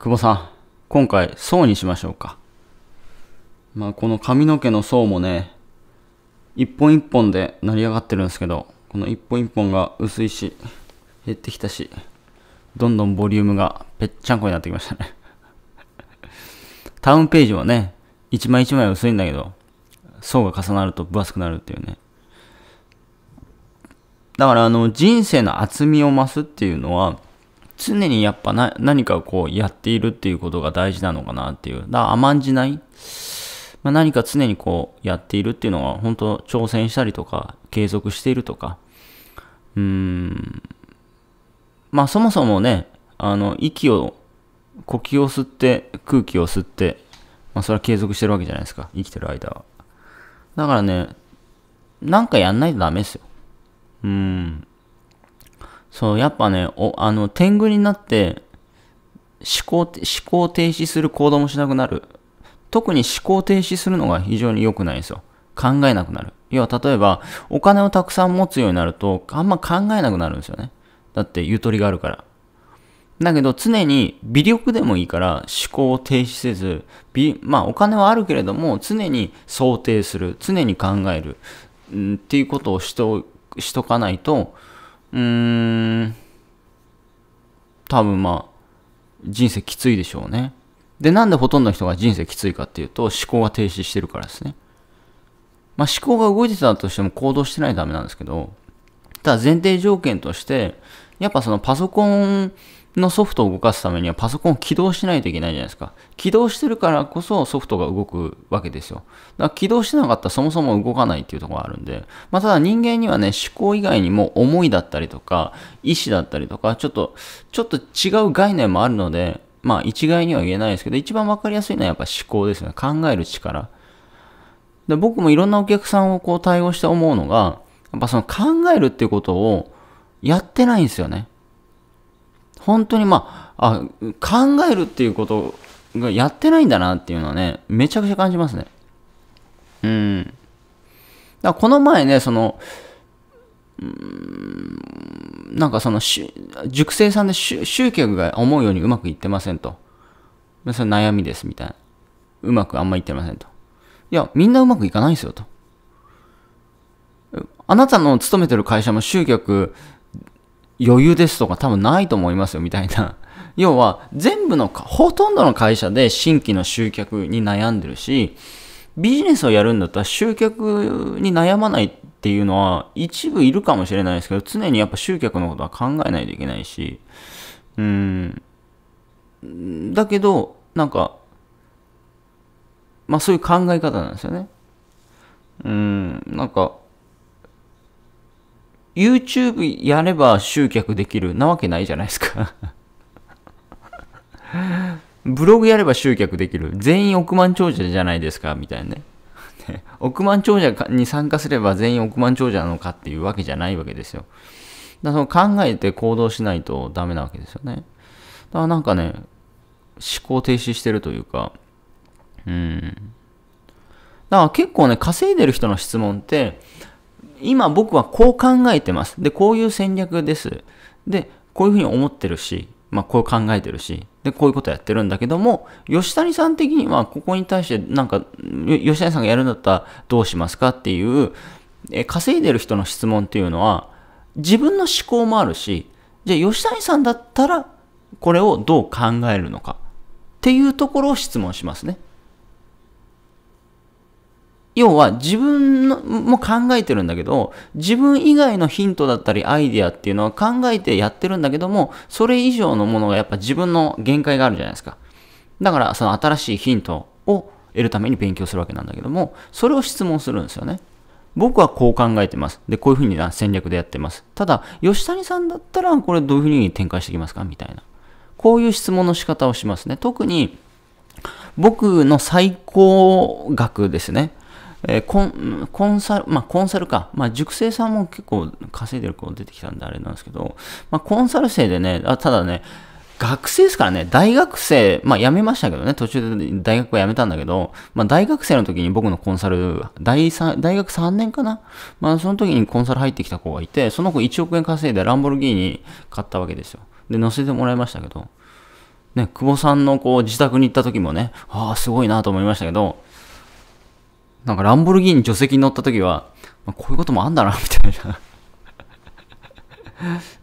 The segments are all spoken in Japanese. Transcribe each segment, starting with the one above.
久保さん、今回、層にしましょうか。まあ、この髪の毛の層もね、一本一本で成り上がってるんですけど、この一本一本が薄いし、減ってきたし、どんどんボリュームがぺっちゃんこになってきましたね。タウンページはね、一枚一枚薄いんだけど、層が重なると分厚くなるっていうね。だからあの、人生の厚みを増すっていうのは、常にやっぱな何かこうやっているっていうことが大事なのかなっていう。だから甘んじない、まあ、何か常にこうやっているっていうのは本当挑戦したりとか継続しているとか。うーん。まあそもそもね、あの、息を、呼吸を吸って空気を吸って、まあそれは継続してるわけじゃないですか。生きてる間は。だからね、なんかやんないとダメですよ。うん。そう、やっぱね、おあの、天狗になって、思考、思考停止する行動もしなくなる。特に思考停止するのが非常に良くないんですよ。考えなくなる。要は、例えば、お金をたくさん持つようになると、あんま考えなくなるんですよね。だって、ゆとりがあるから。だけど、常に微力でもいいから思考を停止せず、まあ、お金はあるけれども、常に想定する、常に考える、うん、っていうことをしと、しとかないと、うーん、多分まあ、人生きついでしょうね。で、なんでほとんどの人が人生きついかっていうと、思考が停止してるからですね。まあ、思考が動いてたとしても行動してないとダメなんですけど、ただ前提条件として、やっぱそのパソコンのソフトを動かすためにはパソコンを起動しないといけないじゃないですか。起動してるからこそソフトが動くわけですよ。だから起動してなかったらそもそも動かないっていうところがあるんで、まあ、ただ人間にはね、思考以外にも思いだったりとか、意思だったりとか、ちょっと、ちょっと違う概念もあるので、まあ一概には言えないですけど、一番わかりやすいのはやっぱ思考ですよね。考える力。で僕もいろんなお客さんをこう対応して思うのが、やっぱその考えるっていうことをやってないんですよね。本当にまあ、あ、考えるっていうことがやってないんだなっていうのはね、めちゃくちゃ感じますね。うん。だこの前ね、その、うん、なんかその、熟成さんで集客が思うようにうまくいってませんと。それ悩みですみたいな。うまくあんまいってませんと。いや、みんなうまくいかないんですよと。あなたの勤めてる会社も集客余裕ですとか多分ないと思いますよみたいな。要は全部のほとんどの会社で新規の集客に悩んでるし、ビジネスをやるんだったら集客に悩まないっていうのは一部いるかもしれないですけど、常にやっぱ集客のことは考えないといけないし、うん。だけど、なんか、まあそういう考え方なんですよね。うん、なんか、YouTube やれば集客できるなわけないじゃないですか ブログやれば集客できる。全員億万長者じゃないですか、みたいなね。億万長者に参加すれば全員億万長者なのかっていうわけじゃないわけですよ。だからその考えて行動しないとダメなわけですよね。だからなんかね、思考停止してるというか、うん。だから結構ね、稼いでる人の質問って、今僕はこう考えてます。で、こういう戦略です。で、こういうふうに思ってるし、まあ、こう考えてるし、で、こういうことやってるんだけども、吉谷さん的には、ここに対して、なんか、吉谷さんがやるんだったらどうしますかっていう、え稼いでる人の質問っていうのは、自分の思考もあるし、じゃあ吉谷さんだったら、これをどう考えるのかっていうところを質問しますね。要は自分も考えてるんだけど、自分以外のヒントだったりアイデアっていうのは考えてやってるんだけども、それ以上のものがやっぱ自分の限界があるじゃないですか。だからその新しいヒントを得るために勉強するわけなんだけども、それを質問するんですよね。僕はこう考えてます。で、こういうふうに戦略でやってます。ただ、吉谷さんだったらこれどういうふうに展開していきますかみたいな。こういう質問の仕方をしますね。特に、僕の最高額ですね。えー、コンコンサル、まあ、コンサルか、まあ、塾生さんも結構稼いでる子出てきたんであれなんですけど、まあ、コンサル生でね、あただね、学生ですからね、大学生、まあ辞めましたけどね、途中で大学は辞めたんだけど、まあ大学生の時に僕のコンサル、大大学3年かなまあその時にコンサル入ってきた子がいて、その子1億円稼いでランボルギーニ買ったわけですよ。で、乗せてもらいましたけど、ね、久保さんのこう自宅に行った時もね、ああ、すごいなと思いましたけど、なんかランボルギーニ助手席に乗った時は、まあ、こういうこともあんだな、みたいな。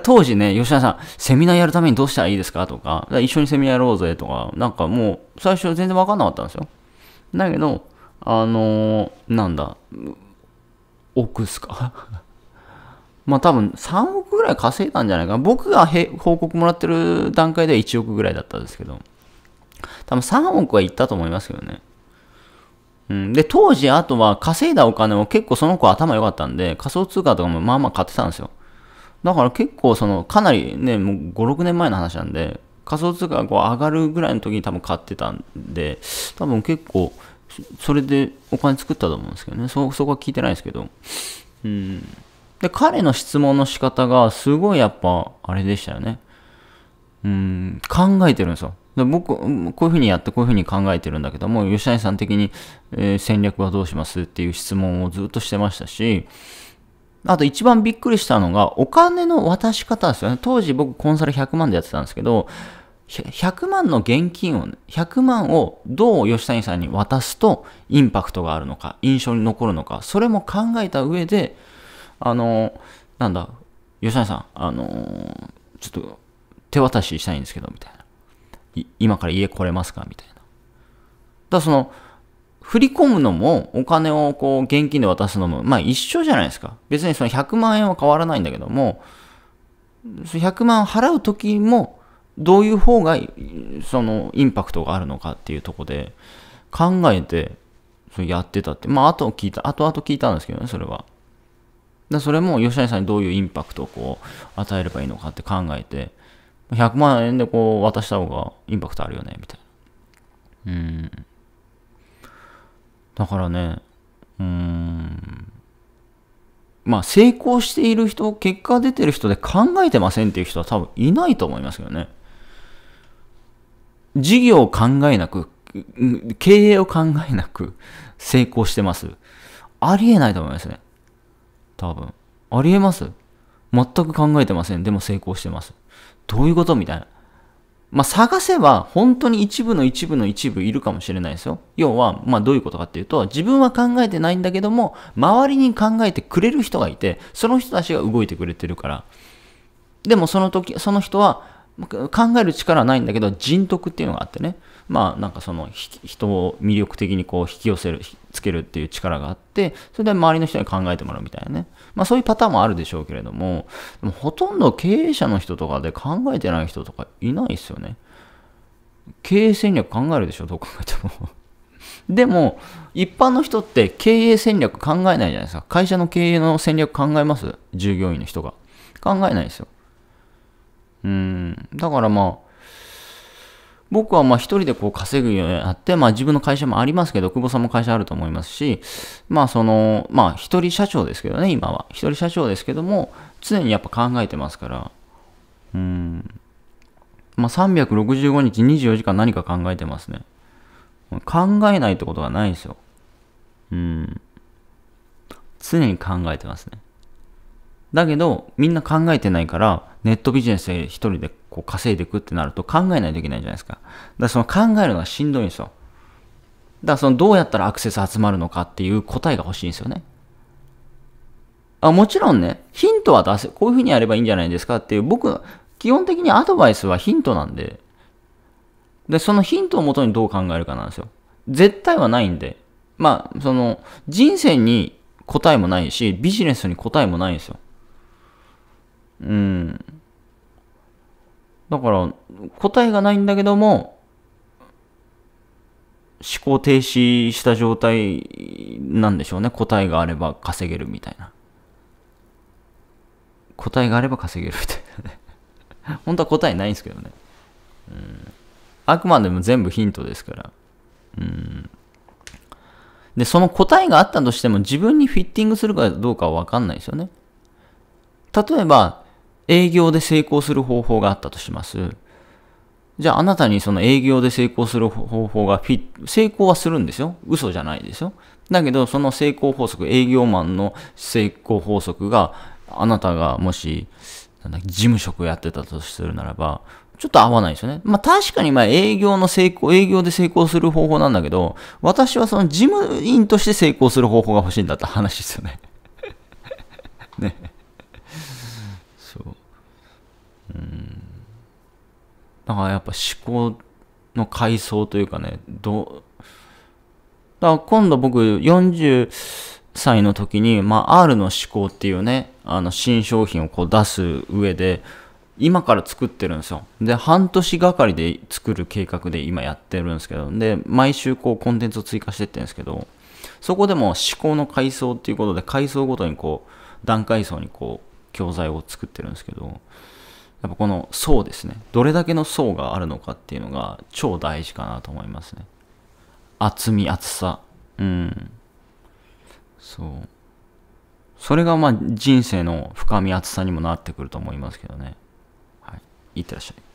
当時ね、吉田さん、セミナーやるためにどうしたらいいですかとか、か一緒にセミナーやろうぜとか、なんかもう、最初全然わかんなかったんですよ。だけど、あのー、なんだ、億っすか まあ多分3億ぐらい稼いだんじゃないかな。僕が報告もらってる段階では1億ぐらいだったんですけど、多分3億はいったと思いますけどね。うん、で、当時、あとは稼いだお金も結構その子頭良かったんで、仮想通貨とかもまあまあ買ってたんですよ。だから結構その、かなりね、もう5、6年前の話なんで、仮想通貨がこう上がるぐらいの時に多分買ってたんで、多分結構、それでお金作ったと思うんですけどね。そ、そこは聞いてないですけど。うん。で、彼の質問の仕方が、すごいやっぱ、あれでしたよね。うん、考えてるんですよ。で僕、こういうふうにやって、こういうふうに考えてるんだけども、吉谷さん的に、えー、戦略はどうしますっていう質問をずっとしてましたし、あと一番びっくりしたのが、お金の渡し方ですよね。当時僕コンサル100万でやってたんですけど、100万の現金を、100万をどう吉谷さんに渡すとインパクトがあるのか、印象に残るのか、それも考えた上で、あの、なんだ、吉谷さん、あの、ちょっと手渡ししたいんですけど、みたいな。今から家来れますかみたいな。だその、振り込むのも、お金をこう、現金で渡すのも、まあ一緒じゃないですか。別にその100万円は変わらないんだけども、100万払う時も、どういう方が、その、インパクトがあるのかっていうとこで、考えて、そやってたって。まあ、後聞いた、後々聞いたんですけどね、それは。だそれも、吉谷さんにどういうインパクトをこう、与えればいいのかって考えて、100万円でこう渡した方がインパクトあるよね、みたいな。うん。だからね、うん。まあ成功している人、結果出てる人で考えてませんっていう人は多分いないと思いますけどね。事業を考えなく、経営を考えなく成功してます。ありえないと思いますね。多分。ありえます全く考えてません。でも成功してます。どういうことみたいな。まあ、探せば本当に一部の一部の一部いるかもしれないですよ。要は、まあ、どういうことかっていうと、自分は考えてないんだけども、周りに考えてくれる人がいて、その人たちが動いてくれてるから。でもその時、その人は考える力はないんだけど、人徳っていうのがあってね。まあなんかその人を魅力的にこう引き寄せる、つけるっていう力があって、それで周りの人に考えてもらうみたいなね。まあそういうパターンもあるでしょうけれども、でもほとんど経営者の人とかで考えてない人とかいないですよね。経営戦略考えるでしょ、どう考えても でも、一般の人って経営戦略考えないじゃないですか。会社の経営の戦略考えます従業員の人が。考えないですよ。うん。だからまあ、僕はまあ一人でこう稼ぐようになって、まあ自分の会社もありますけど、久保さんも会社あると思いますし、まあその、まあ一人社長ですけどね、今は。一人社長ですけども、常にやっぱ考えてますから、うん。まあ365日24時間何か考えてますね。考えないってことがないんですよ。うん。常に考えてますね。だけど、みんな考えてないから、ネットビジネスで一人でこう稼いでいくってなると考えないといけないじゃないですか。だからその考えるのがしんどいんですよ。だからそのどうやったらアクセス集まるのかっていう答えが欲しいんですよね。あもちろんね、ヒントは出せ、こういうふうにやればいいんじゃないですかっていう、僕、基本的にアドバイスはヒントなんで、で、そのヒントをもとにどう考えるかなんですよ。絶対はないんで、まあ、その、人生に答えもないし、ビジネスに答えもないんですよ。うん。だから、答えがないんだけども、思考停止した状態なんでしょうね。答えがあれば稼げるみたいな。答えがあれば稼げるみたいなね。本当は答えないんですけどね。うん。あくまでも全部ヒントですから。うん。で、その答えがあったとしても自分にフィッティングするかどうかはわかんないですよね。例えば、営業で成功する方法があったとします。じゃああなたにその営業で成功する方法がフィッ成功はするんですよ。嘘じゃないですよ。だけどその成功法則、営業マンの成功法則があなたがもし、事務職をやってたとするならば、ちょっと合わないですよね。まあ確かにまあ営業の成功、営業で成功する方法なんだけど、私はその事務員として成功する方法が欲しいんだって話ですよね。だからやっぱ思考の階層というかねどだから今度僕40歳の時に、まあ、R の思考っていうねあの新商品をこう出す上で今から作ってるんですよ。で、半年がかりで作る計画で今やってるんですけど、で、毎週こうコンテンツを追加してってるんですけど、そこでも思考の階層っていうことで、階層ごとにこう、段階層にこう、教材を作ってるんですけど、やっぱこの層ですね。どれだけの層があるのかっていうのが超大事かなと思いますね。厚み、厚さ。うん。そう。それがまあ人生の深み、厚さにもなってくると思いますけどね。はい。いってらっしゃい。